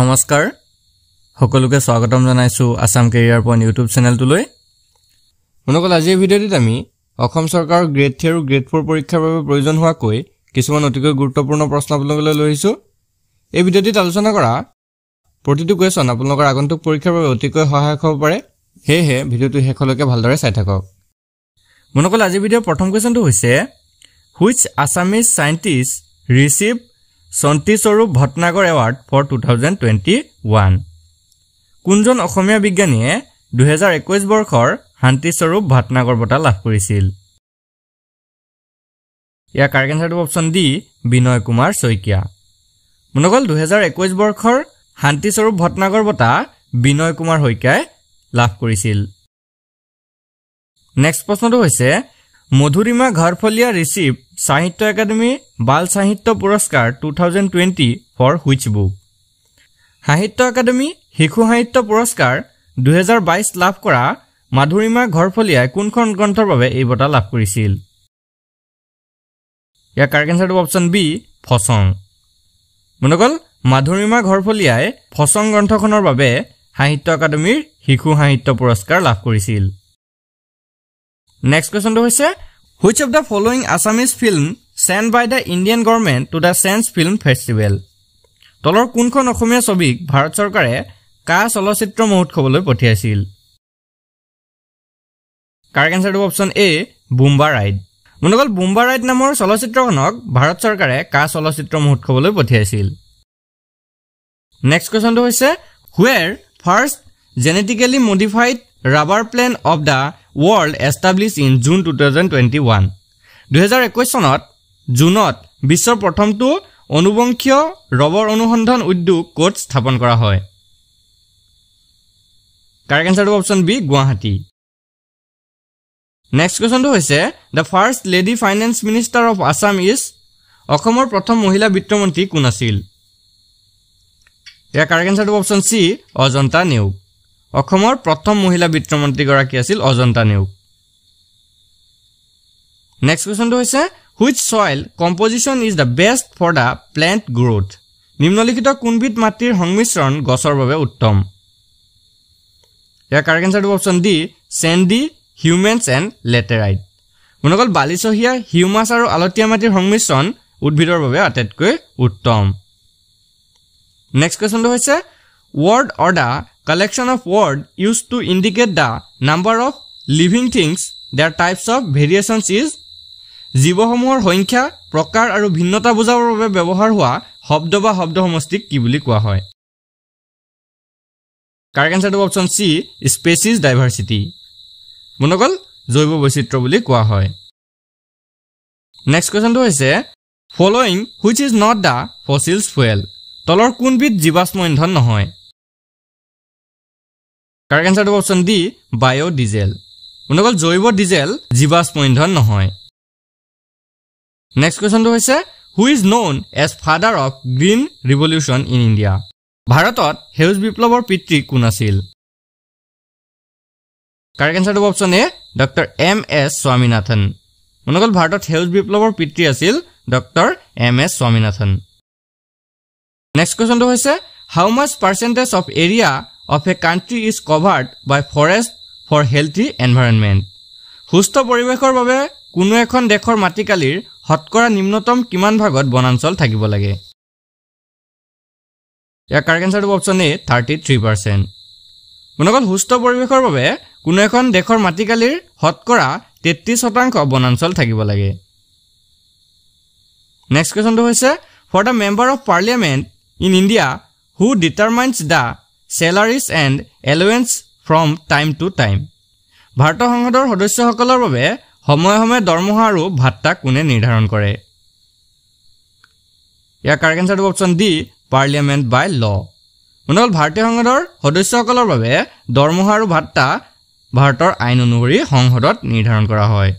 নমস্কাৰ সকলোকে স্বাগতম জনাইছোঁ আছাম কেৰিয়াৰ পইণ্ট ইউটিউব চেনেলটোলৈ শুনকল আজি এই ভিডিঅ'টিত আমি অসম চৰকাৰৰ গ্ৰেড থ্ৰী আৰু গ্ৰেড ফ'ৰ পৰীক্ষাৰ বাবে প্ৰয়োজন হোৱাকৈ কিছুমান অতিকৈ গুৰুত্বপূৰ্ণ প্ৰশ্ন আপোনালোকলৈ লৈ আহিছোঁ এই ভিডিঅ'টিত আলোচনা কৰা প্ৰতিটো কুৱেশ্যন আপোনালোকৰ আগন্তুক পৰীক্ষাৰ বাবে অতিকৈ সহায়ক হ'ব পাৰে সেয়েহে ভিডিঅ'টো শেষলৈকে ভালদৰে চাই থাকক মনে কল আজিৰ ভিডিঅ'ৰ প্ৰথম কুৱেশ্যনটো হৈছে which Assamese scientist received Shanti Swarup Bhatnagar award for two thousand twenty one কোনজন অসমীয়া বিজ্ঞানীয়ে দুহেজাৰ একৈছ বৰ্ষৰ শান্তিস্বৰূপ ভটনাগৰ বঁটা লাভ কৰিছিল ইয়াৰ কাৰেক্ট এন্সাৰটো অপশ্যন ডি বিনয় কুমাৰ শইকীয়া মনগল দুহেজাৰ একৈছ বৰ্ষৰ শান্তিস্বৰূপ ভটনাগৰ বঁটা বিনয় কুমাৰ শইকীয়াই লাভ কৰিছিল নেক্সট প্ৰশ্নটো হৈছে মধুৰিমা ঘৰফলীয়া ৰিচিভ সাহিত্য একাডেমীৰ বাল সাহিত্য পুৰস্কাৰ two thousand twenty four which book Sahitya Akademi শিশু সাহিত্য পুৰস্কাৰ দুহেজাৰ বাইছ লাভ কৰা মাধুৰিমা ঘৰফলিয়াই কোনখন গ্ৰন্থৰ বাবে এই বঁটা লাভ কৰিছিল ইয়াৰ কাৰেক্ট এনচাৰটো অপশ্যন বি ফচং মনে গ'ল মাধুৰিমা ঘৰফলিয়াই ফচং গ্ৰন্থখনৰ বাবে সাহিত্য একাডেমীৰ শিশু সাহিত্য পুৰস্কাৰ লাভ কৰিছিল নেক্সট কুৱেশ্যনটো হৈছে which of the following Assamese film sent by the Indian government to the Cannes film festival তলৰ কোনখন অসমীয়া ছবিক ভাৰত চৰকাৰে কা চলচ্চিত্ৰ মহোৎসৱলৈ পঠিয়াইছিল কাৰ্ক এনচাৰটো অপশ্যন এ বুম্বা ৰাইড মনে গ'ল বুম্বা ৰাইড নামৰ চলচ্চিত্ৰখনক ভাৰত চৰকাৰে কা চলচ্চিত্ৰ মহোৎসৱলৈ পঠিয়াইছিল নেক্সট কুৱেশ্যনটো হৈছে where first genetically modified rubber plant of the world establish in June two thousand twenty one দুহেজাৰ একৈছ চনত জুনত বিশ্বৰ প্ৰথমটো অনুবংশীয় ৰবৰ অনুসন্ধান উদ্যোগ ক'ত স্থাপন কৰা হয় কাৰেক্ট এনচাৰটো অপশ্যন বি গুৱাহাটী নেক্সট কুৱেশ্যনটো হৈছে the first lady finance minister of Assam is অসমৰ প্ৰথম মহিলা বিত্তমন্ত্ৰী কোন আছিল ইয়াৰ কাৰেক্ট এনচাৰটো অপশ্যন চি অজন্তা নেওগ অসমৰ প্ৰথম মহিলা বিত্তমন্ত্ৰীগৰাকী আছিল অজন্তা নেওগ নেক্সট কুৱেশ্যনটো হৈছে which soil composition is the best for the plant growth নিম্নলিখিত কোনবিধ মাটিৰ সংমিশ্ৰণ গছৰ বাবে উত্তম ইয়াৰ কাৰেক্ট এঞ্চাৰটো option D sandy humus and laterite মনে অকল বালিচহীয়া হিউমাছ আৰু আলতীয়া মাটিৰ সংমিশ্ৰণ উদ্ভিদৰ বাবে আটাইতকৈ উত্তম নেক্সট কুৱেশ্যনটো হৈছে word order collection of word use to indicate the number of living things their types of variations is জীৱসমূহৰ সংখ্যা প্ৰকাৰ আৰু ভিন্নতা বুজাবৰ বাবে ব্যৱহাৰ হোৱা শব্দ বা শব্দ সমষ্টিক কি বুলি কোৱা হয় কাৰেক্ট এঞ্চাৰটো অপশ্যন চি স্পেচিজ ডাইভাৰ্চিটি মনে গ'ল জৈৱ বৈচিত্ৰ বুলি কোৱা হয় নেক্সট কুৱেশ্যনটো হৈছে following which is not the fossils fuel তলৰ কোনবিধ জীৱাশ্ম ইন্ধন নহয় কাৰেক্ট এনচাৰটো অপশ্যন ডি বায়' ডিজেল মনে ক'ল জৈৱ ডিজেল জীৱাশ্ম ইন্ধন নহয় নেক্সট কুৱেশ্যনটো হৈছে who is known as father of green revolution in India ভাৰতত সেউজ বিপ্লৱৰ পিতৃ কোন আছিল কাৰেক্ট এনচাৰটো option A doctor M S Swaminathan মনে গ'ল ভাৰতত সেউজ বিপ্লৱৰ পিতৃ আছিল doctor M S Swaminathan next কুৱেশ্যনটো হৈছে how much percentage of area of a country is covered by forest for healthy environment সুস্থ পৰিৱেশৰ বাবে কোনো এখন দেশৰ মাটিকালিৰ শতকৰা নিম্নতম কিমান ভাগত বনাঞ্চল থাকিব লাগে ইয়াৰ কাৰেক্ট এঞ্চাৰটো option A thirty three percent মনকল সুস্থ পৰিৱেশৰ বাবে কোনো এখন দেশৰ মাটিকালিৰ শতকৰা তেত্ৰিছ শতাংশ বনাঞ্চল থাকিব লাগে নেক্সট কুৱেশ্যনটো হৈছে for the member of parliament in India who determines the salaries and allowance from time to time ভাৰতীয় সংসদৰ সদস্যসকলৰ বাবে সময়ে সময়ে দৰমহা আৰু ভাট্টা কোনে নিৰ্ধাৰণ কৰে ইয়াৰ কাৰেক্ট এঞ্চাৰটো option D parliament by law মনত ভাৰতীয় সংসদৰ সদস্যসকলৰ বাবে দৰমহা আৰু ভাট্টা ভাৰতৰ আইন অনুসৰি সংসদত নিৰ্ধাৰণ কৰা হয়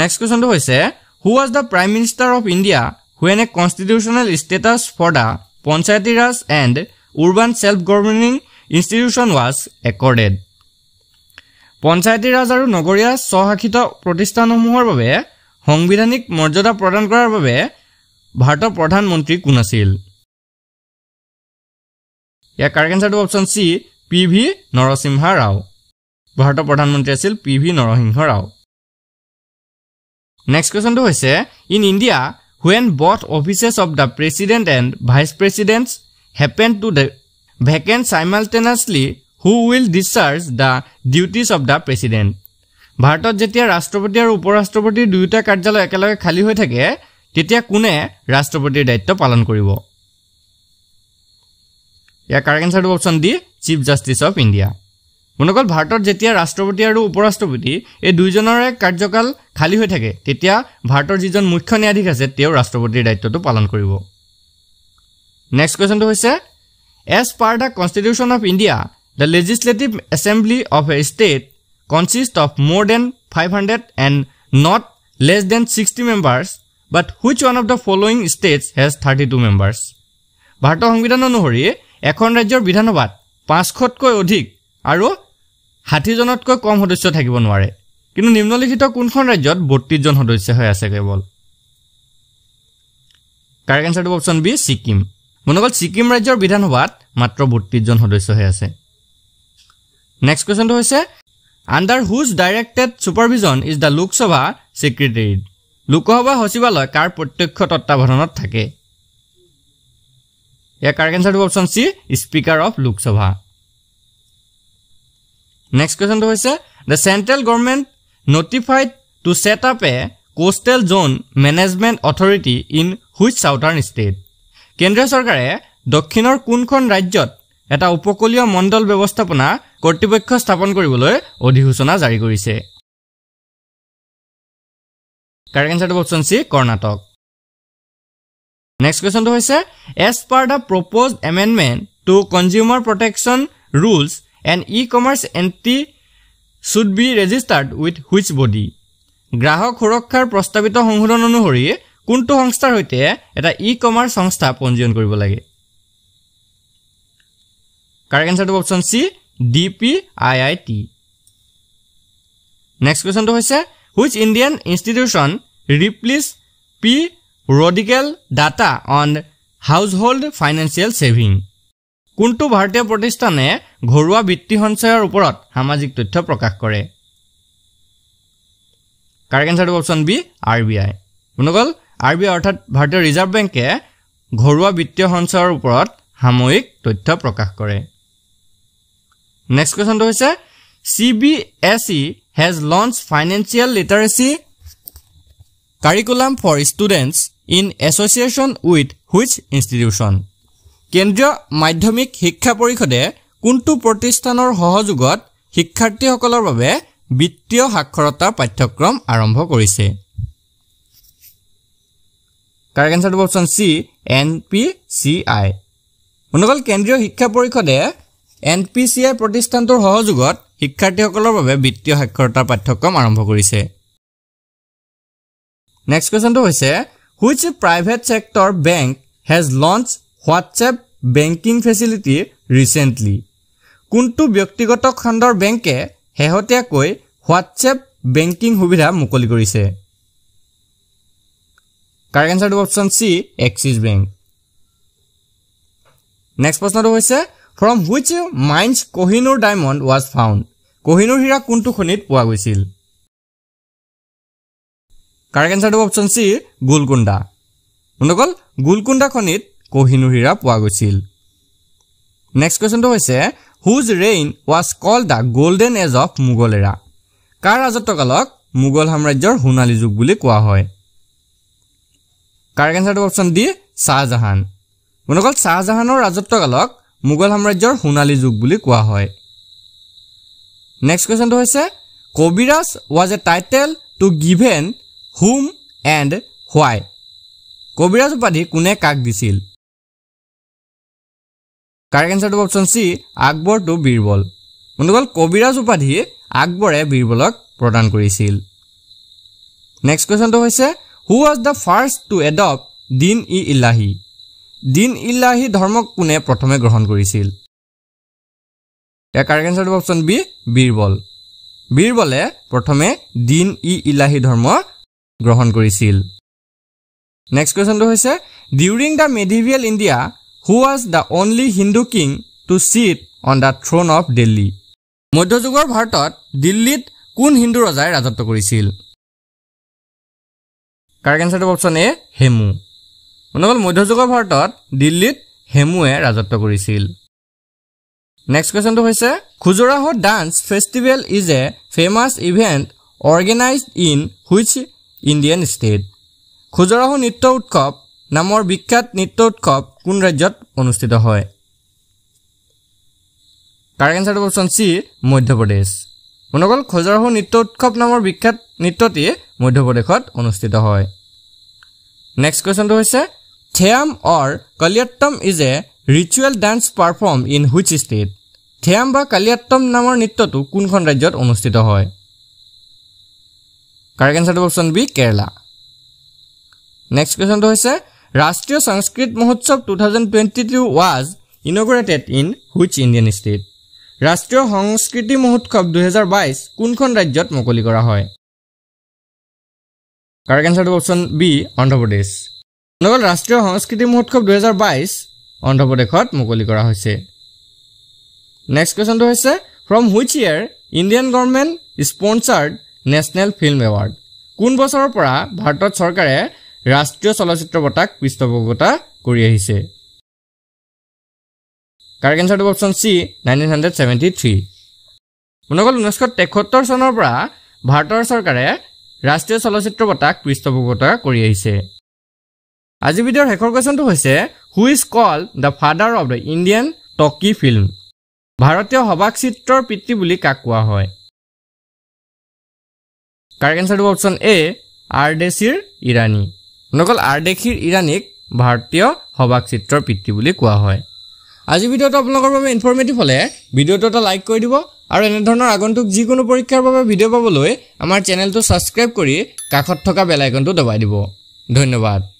নেক্সট কুৱেশ্যনটো হৈছে who was the prime minister of India when a constitutional status for the Panchayati Raj and urban self governing institution was accorded Panchayati Raj আৰু নগৰীয়া স্বশাসিত প্ৰতিষ্ঠানসমূহৰ বাবে সাংবিধানিক মৰ্যাদা প্ৰদান কৰাৰ বাবে ভাৰতৰ প্ৰধানমন্ত্ৰী কোন আছিল ইয়াৰ কাৰেক্ট এঞ্চাৰটো option C P V Narasimha Rao ভাৰতৰ প্ৰধানমন্ত্ৰী আছিল পি ভি নৰসিংহ ৰাও নেক্সট কুৱেশ্যনটো হৈছে in India when both offices of the president and vice president happen to the vacant simultaneously who will discharge the duties of the president ভাৰতত যেতিয়া ৰাষ্ট্ৰপতি আৰু উপ ৰাষ্ট্ৰপতিৰ দুয়োটা কাৰ্যালয় একেলগে খালী হৈ থাকে তেতিয়া কোনে ৰাষ্ট্ৰপতিৰ দায়িত্ব পালন কৰিব ইয়াৰ কাৰেক্ট এঞ্চাৰটো option the chief justice of India মনে কল ভাৰতত যেতিয়া ৰাষ্ট্ৰপতি আৰু উপ ৰাষ্ট্ৰপতি এই দুয়োজনৰে কাৰ্যকাল খালী হৈ থাকে তেতিয়া ভাৰতৰ যিজন মুখ্য ন্যায়াধীশ আছে তেওঁ ৰাষ্ট্ৰপতিৰ দায়িত্বটো পালন কৰিব নেক্সট কুৱেশ্যনটো হৈছে as per the constitution of India the legislative assembly of a state consist of more than five hundred and not less than sixty members but which one of the following states has thirty two members ভাৰতৰ সংবিধান অনুসৰি এখন ৰাজ্যৰ বিধানসভাত পাঁচশতকৈ অধিক আৰু ষাঠিজনতকৈ কম সদস্য থাকিব নোৱাৰে কিন্তু নিম্নলিখিত কোনখন ৰাজ্যত বত্ৰিছজন সদস্য হৈ আছে কেৱল কাৰেক্ট এনচাৰটো অপশ্যন বি ছিকিম মনে গ'ল ছিকিম ৰাজ্যৰ বিধানসভাত মাত্ৰ বত্ৰিছজন সদস্য হৈ আছে নেক্সট কুৱেশ্যনটো হৈছে under whose directed supervision is the Lok Sabha secretariat Lok Sabha সচিবালয় কাৰ প্ৰত্যক্ষ তত্বাৱধানত থাকে ইয়াৰ কাৰেক্ট এনচাৰটো option C speaker of Lok Sabha next কুৱেশ্যনটো হৈছে the central government notified to set up a coastal zone management authority in which southern state কেন্দ্ৰীয় চৰকাৰে দক্ষিণৰ কোনখন ৰাজ্যত এটা উপকূলীয় মণ্ডল ব্যৱস্থাপনা কৰ্তৃপক্ষ স্থাপন কৰিবলৈ অধিসূচনা জাৰি কৰিছে কাৰেক্ট এনচাৰটো অপশ্যন চি কৰ্ণাটক নেক্সট কুৱেশ্যনটো হৈছে as per the propose amendment to consumer protection rules an e commerce entity should be registered with which body গ্ৰাহক সুৰক্ষাৰ প্ৰস্তাৱিত সংশোধন অনুসৰি কোনটো সংস্থাৰ সৈতে এটা ই কমাৰ্চ সংস্থা পঞ্জীয়ন কৰিব লাগে কাৰেক্ট এনচাৰটো option C D P I I T next কুৱেশ্যনটো হৈছে which Indian institution replace periodical data on household financial saving কোনটো ভাৰতীয় প্ৰতিষ্ঠানে ঘৰুৱা বৃত্তি সঞ্চয়ৰ ওপৰত সামাজিক তথ্য প্ৰকাশ কৰে কাৰ এনচাৰটো option B R B I শুনকল আৰ বি আই অৰ্থাৎ ভাৰতীয় ৰিজাৰ্ভ বেংকে ঘৰুৱা বিত্তীয় সঞ্চয়ৰ ওপৰত সাময়িক তথ্য প্ৰকাশ কৰে নেক্সট কুৱেশ্যনটো হৈছে C B S E has launch financial literacy curriculum for students in association with which institution কেন্দ্ৰীয় মাধ্যমিক শিক্ষা পৰিষদে কোনটো প্ৰতিষ্ঠানৰ সহযোগত শিক্ষাৰ্থীসকলৰ বাবে বিত্তীয় সাক্ষৰতাৰ পাঠ্যক্ৰম আৰম্ভ কৰিছে কাৰেক্ট এনচাৰটো option C N P C I অনুকল কেন্দ্ৰীয় শিক্ষা পৰিষদে এন পি চি আই প্ৰতিষ্ঠানটোৰ সহযোগত শিক্ষাৰ্থীসকলৰ বাবে বিত্তীয় সাক্ষৰতাৰ পাঠ্যক্ৰম আৰম্ভ কৰিছে নেক্সট কুৱেশ্যনটো হৈছে which private sector bank has launch WhatsApp banking facility recently কোনটো ব্যক্তিগত খণ্ডৰ বেংকে শেহতীয়াকৈ হোৱাটছএপ বেংকিং সুবিধা মুকলি কৰিছে কাৰেক্ট এনচাৰটো option C Axis bank next প্ৰশ্নটো হৈছে from which mine Kohinoor diamond was found Kohinoor হীৰা কোনটো খনিত পোৱা গৈছিল কাৰেক্ট এনচাৰটো অপশ্যন চি গোলকুণ্ডা শুনক গুলকুণ্ডা খনিত কহিনুৰ হীৰা পোৱা গৈছিল নেক্সট কুৱেশ্যনটো হৈছে whose reign was call the golden age of Mughal era কাৰ ৰাজত্বকালক মোগল সাম্ৰাজ্যৰ সোণালী যুগ বুলি কোৱা হয় কাৰ কেঞ্চাৰটো অপশ্যন দি শ্বাহজাহান মনেকল শ্বাহজাহানৰ ৰাজত্বকালক মোগল সাম্ৰাজ্যৰ সোণালী যুগ বুলি কোৱা হয় নেক্সট কুৱেশ্যনটো হৈছে Kaviraj was a title to given whom and why Kaviraj উপাধি কোনে কাক দিছিল কাৰেক্ট এনচাৰটো option C Akbar to Birbal বন্ধুসকল কবিৰাজ উপাধি আকবৰে বীৰবলক প্ৰদান কৰিছিল নেক্সট কুৱেশ্যনটো হৈছে who was the first to adopt Din i Ilahi দিন ইলাহী ধৰ্মক কোনে প্ৰথমে গ্ৰহণ কৰিছিল ইয়াৰ কাৰেক্ট এনচাৰটো অপশ্যন বি বীৰবল বীৰবলে প্ৰথমে দিন ই ইলাহি ধৰ্ম গ্ৰহণ কৰিছিল নেক্সট কুৱেশ্যনটো হৈছে during the medieval India who was the only Hindu king to sit on the throne of Delhi মধ্যযুগৰ ভাৰতত দিল্লীত কোন হিন্দু ৰজাই ৰাজত্ব কৰিছিল কাৰেক্ট এনচাৰটো অপশ্যন এ হেমু মনে হ'ল মধ্যযুগৰ ভাৰতত দিল্লীত হেমুৱে ৰাজত্ব কৰিছিল নেক্সট কুৱেশ্যনটো হৈছে Khajuraho dance festival is a famous event organize in which Indian state Khajuraho নৃত্য উৎসৱ নামৰ বিখ্যাত নৃত্য উৎসৱ কোন ৰাজ্যত অনুষ্ঠিত হয় কাৰেক্ট এনচাৰটো অপশ্যন চি মধ্যপ্ৰদেশ মনগল খজাৰহু নৃত্য উৎসৱ নামৰ বিখ্যাত নৃত্যটি মধ্যপ্ৰদেশত অনুষ্ঠিত হয় নেক্সট কুৱেশ্যনটো হৈছে Theyyam or Kaliyattam is a ritual dance perform in which state Theyyam বা কালিয়াত্তম নামৰ নৃত্যটো কোনখন ৰাজ্যত অনুষ্ঠিত হয় কাৰেক্ট এনচাৰটো অপশ্যন বি কেৰেলা নেক্সট কুৱেশ্যনটো হৈছে Rashtriya Sanskrit Mahotsav two thousand twenty two was inaugurated in which Indian state Rashtriya Sanskriti মহোৎসৱ দুহেজাৰ বাইছ কোনখন ৰাজ্যত মুকলি কৰা হয় কাৰেক্ট এনচাৰটো অপশ্যন বি অন্ধ্ৰপ্ৰদেশ নগল ৰাষ্ট্ৰীয় সংস্কৃতি মহোৎসৱ দুহেজাৰ বাইছ অন্ধ্ৰপ্ৰদেশত মুকলি কৰা হৈছে নেক্সট কুৱেশ্যনটো হৈছে from which year Indian government sponsored national film award কোন বছৰৰ পৰা ভাৰতত চৰকাৰে ৰাষ্ট্ৰীয় চলচ্চিত্ৰ বঁটাক পৃষ্ঠপোষকতা কৰি আহিছে কাৰেক্ট এনচাৰটো option C nineteen hundred seventy three মনগল ঊনৈছশ তেসত্তৰ চনৰ পৰা ভাৰতৰ চৰকাৰে ৰাষ্ট্ৰীয় চলচ্চিত্ৰ বঁটাক পৃষ্ঠপোষকতা কৰি আহিছে আজি ভিডিঅ'ৰ শেষৰ কুৱেশ্যনটো হৈছে who is call the father of the Indian talkie film ভাৰতীয় সবাক চিত্ৰৰ পিতৃ বুলি কাক কোৱা হয় কাৰেক্ট এনচাৰটো option A Ardeshir Irani নকল আৰ্দেশীৰ ইৰাণীক ভাৰতীয় সবাক চিত্ৰৰ পিতৃ বুলি কোৱা হয় আজি ভিডিঅ'টো আপোনালোকৰ বাবে ইনফৰ্মেটিভ হ'লে ভিডিঅ'টো এটা লাইক কৰি দিব আৰু এনেধৰণৰ আগন্তুক যিকোনো পৰীক্ষাৰ বাবে ভিডিঅ' পাবলৈ আমাৰ চেনেলটো ছাবস্ক্ৰাইব কৰি কাষত থকা বেলাইকনটো দবাই দিব ধন্যবাদ